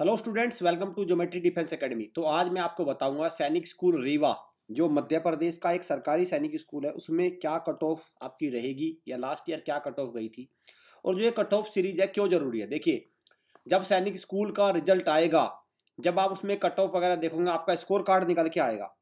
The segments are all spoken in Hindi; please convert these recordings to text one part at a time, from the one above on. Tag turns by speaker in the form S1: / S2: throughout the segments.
S1: Hello students welcome to geometry defence academy तो आज मैं आपको बताऊंगा सैनिक स्कूल रीवा जो मध्य प्रदेश का एक सरकारी सैनिक स्कूल है उसमें क्या कट ऑफ आपकी रहेगी या लास्ट ईयर क्या कट ऑफ गई थी और जो ये कट ऑफ सीरीज है क्यों जरूरी है देखिए जब सैनिक स्कूल का रिजल्ट आएगा जब आप उसमें कट ऑफ वगैरह देखोगे आपका स्कोर कार्ड निकल के आएगा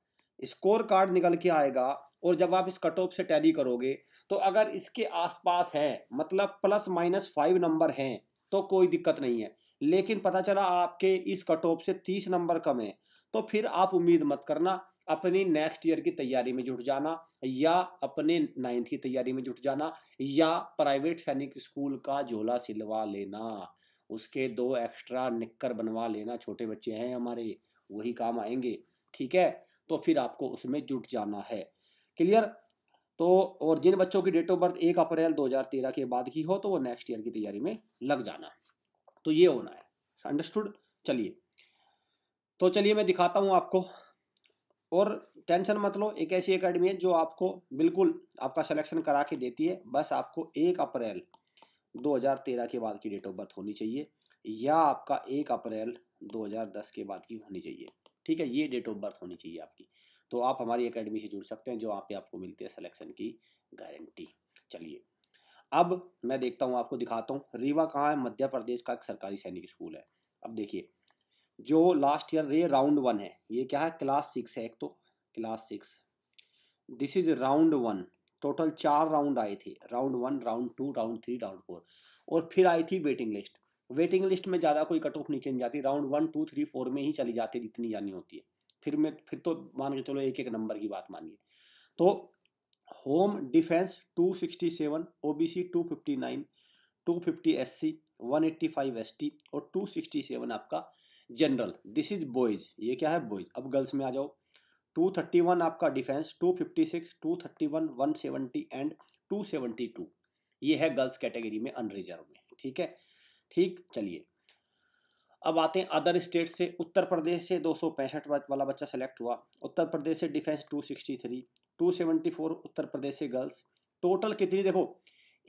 S1: स्कोर कार्ड निकल के आएगा और जब आप इस कट ऑफ से टैली करोगे तो अगर इसके आसपास हैं मतलब प्लस माइनस फाइव नंबर हैं तो कोई दिक्कत नहीं है लेकिन पता चला आपके इस कट ऑफ से तीस नंबर कम है तो फिर आप उम्मीद मत करना अपनी नेक्स्ट ईयर की तैयारी में जुट जाना या अपने नाइन्थ की तैयारी में जुट जाना या प्राइवेट सैनिक स्कूल का झोला सिलवा लेना उसके दो एक्स्ट्रा निक्कर बनवा लेना छोटे बच्चे हैं हमारे वही काम आएंगे ठीक है तो फिर आपको उसमें जुट जाना है क्लियर तो और जिन बच्चों की डेट ऑफ बर्थ एक अप्रैल 2013 के बाद की हो तो वो नेक्स्ट ईयर की तैयारी में लग जाना तो ये होना है अंडरस्टूड चलिए तो चलिए मैं दिखाता हूँ आपको और टेंशन मत लो एक ऐसी अकेडमी है जो आपको बिल्कुल आपका सिलेक्शन करा के देती है बस आपको एक अप्रैल 2013 के बाद की डेट ऑफ बर्थ होनी चाहिए या आपका एक अप्रैल 2010 के बाद की होनी चाहिए ठीक है ये डेट ऑफ बर्थ होनी चाहिए आपकी तो आप हमारी अकेडमी से जुड़ सकते हैं जो यहाँ पे आपको मिलती है सिलेक्शन की गारंटी चलिए अब मैं देखता हूँ आपको दिखाता हूँ रीवा कहाँ है मध्य प्रदेश का एक सरकारी सैनिक स्कूल है अब देखिए जो लास्ट ईयर ये राउंड वन है ये क्या है क्लास सिक्स है एक तो class six this is round one total चार राउंड आए थे round one round two round three round four और फिर आई थी वेटिंग लिस्ट वेटिंग लिस्ट में ज़्यादा कोई कट ऑफ नीचे नहीं जाती round one two three four में ही चली जाती जितनी जानी होती है फिर मैं फिर तो मान के चलो एक एक नंबर की बात मानिए तो home defence 267 OBC 259 250 SC 185 ST और 267 आपका जनरल दिस इज बॉयज ये क्या है बॉयज अब गर्ल्स में आ जाओ 231 आपका डिफेंस 256 231 170 एंड 272 ये है गर्ल्स कैटेगरी में अनरिजर्व में ठीक है ठीक चलिए अब आते हैं अदर स्टेट से उत्तर प्रदेश से दो वाला बच्चा सेलेक्ट हुआ उत्तर प्रदेश से डिफेंस 263 274 उत्तर प्रदेश से गर्ल्स टोटल कितनी देखो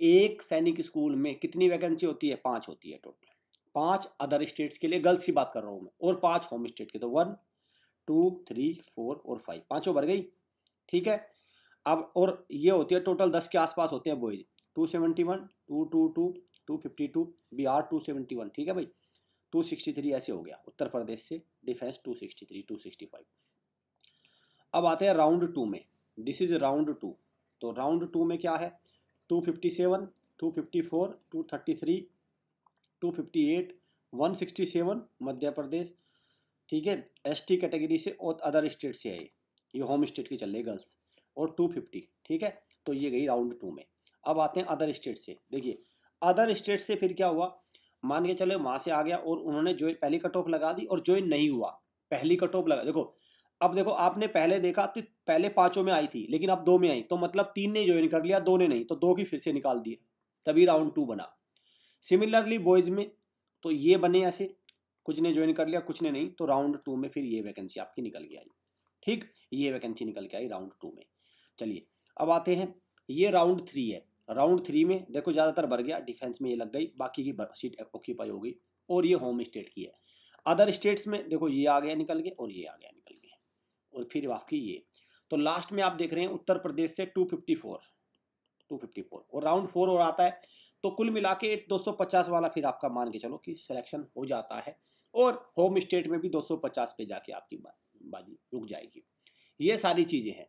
S1: एक सैनिक स्कूल में कितनी वैकेंसी होती है पांच होती है टोटल पांच अदर स्टेट्स के लिए गर्ल्स की बात कर रहा हूँ मैं और पांच होम स्टेट के तो वन टू थ्री फोर और फाइव पांचों भर गई ठीक है अब और ये होती है टोटल दस के आसपास होते हैं boys two seventy one two two two two fifty two Bihar two seventy one ठीक है भाई टू सिक्सटी थ्री ऐसे हो गया उत्तर प्रदेश से defence two sixty three two sixty five अब आते हैं राउंड टू में दिस इज राउंड टू तो राउंड टू में क्या है two fifty seven two fifty four two thirty three two fifty eight one sixty seven Madhya Pradesh ठीक है एस टी कैटेगरी से और अदर स्टेट से है ये होम स्टेट की चल रही गर्ल्स और टू फिफ्टी ठीक है तो ये गई राउंड टू में अब आते हैं अदर स्टेट से देखिए अदर स्टेट से फिर क्या हुआ मान के चले वहाँ से आ गया और उन्होंने जो पहली कट ऑफ लगा दी और ज्वाइन नहीं हुआ पहली कट ऑफ लगा देखो अब देखो आपने पहले देखा तो पहले पांचों में आई थी लेकिन अब दो में आई तो मतलब तीन ने ज्वाइन कर लिया दो ने नहीं तो दो की फिर से निकाल दिया तभी राउंड टू बना सिमिलरली बॉयज में तो ये बने ऐसे कुछ ने ज्वाइन कर लिया कुछ ने नहीं तो राउंड टू में फिर ये वैकेंसी आपकी निकल के आई ठीक ये वैकेंसी निकल के आई राउंड टू में चलिए अब आते हैं ये राउंड थ्री है राउंड थ्री में देखो ज़्यादातर भर गया डिफेंस में ये लग गई बाकी की सीट ऑक्यूपाई हो गई और ये होम स्टेट की है अदर स्टेट्स में देखो ये आ गया निकल के और ये आ गया निकल के और फिर आपकी ये तो लास्ट में आप देख रहे हैं उत्तर प्रदेश से 254 254 और राउंड फोर और आता है तो कुल मिला के दो वाला फिर आपका मान के चलो कि सिलेक्शन हो जाता है और होम स्टेट में भी 250 पे जाके आपकी बाजी रुक जाएगी ये सारी चीज़ें हैं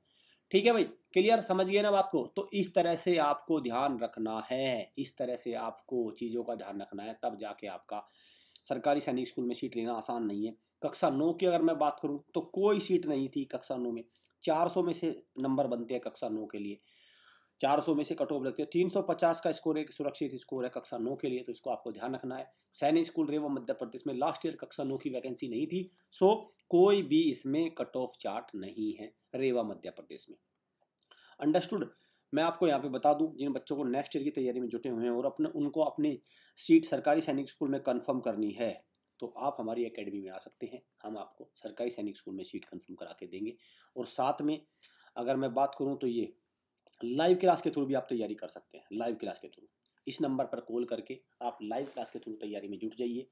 S1: ठीक है भाई क्लियर समझ गए ना बात को तो इस तरह से आपको ध्यान रखना है इस तरह से आपको चीज़ों का ध्यान रखना है तब जाके आपका सरकारी सैनिक स्कूल में सीट लेना आसान नहीं है कक्षा नौ की अगर मैं बात करूँ तो कोई सीट नहीं थी कक्षा नौ में सौ में से नंबर बनते हैं कक्षा नौ के लिए चार सौ में से कट ऑफ लगते हैं पचास का स्कोर एक सुरक्षित स्कोर है कक्षा नौ के लिए तो इसको आपको ध्यान रखना है सैनिक स्कूल रेवा मध्य प्रदेश में लास्ट ईयर कक्षा नौ की वैकेंसी नहीं थी सो कोई भी इसमें कट ऑफ चार्ट नहीं है रेवा मध्य प्रदेश में अंडरस्टूड मैं आपको यहाँ पे बता दूँ जिन बच्चों को नेक्स्ट ईयर की तैयारी में जुटे हुए हैं और अपने उनको अपनी सीट सरकारी सैनिक स्कूल में कन्फर्म करनी है तो आप हमारी एकेडमी में आ सकते हैं हम आपको सरकारी सैनिक स्कूल में सीट कन्फर्म करा के देंगे और साथ में अगर मैं बात करूँ तो ये लाइव क्लास के थ्रू भी आप तैयारी कर सकते हैं लाइव क्लास के थ्रू इस नंबर पर कॉल करके आप लाइव क्लास के थ्रू तैयारी में जुट जाइए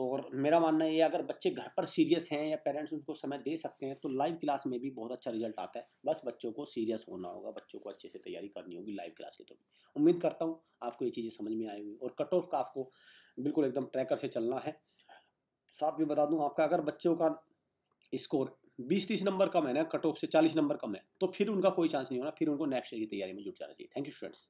S1: और मेरा मानना ये अगर बच्चे घर पर सीरियस हैं या पेरेंट्स उनको समय दे सकते हैं तो लाइव क्लास में भी बहुत अच्छा रिजल्ट आता है बस बच्चों को सीरियस होना होगा बच्चों को अच्छे से तैयारी करनी होगी लाइव क्लास के थ्रू तो। उम्मीद करता हूँ आपको ये चीज़ें समझ में आएंगी और कट ऑफ का आपको बिल्कुल एकदम ट्रैकर से चलना है साथ में बता दूँ आपका अगर बच्चों का स्कोर बीस तीस नंबर कम है ना कट ऑफ से चालीस नंबर कम है तो फिर उनका कोई चांस नहीं होना फिर उनको नेक्स्ट ईयर की तैयारी में जुट जाना चाहिए थैंक यू स्टूडेंट्स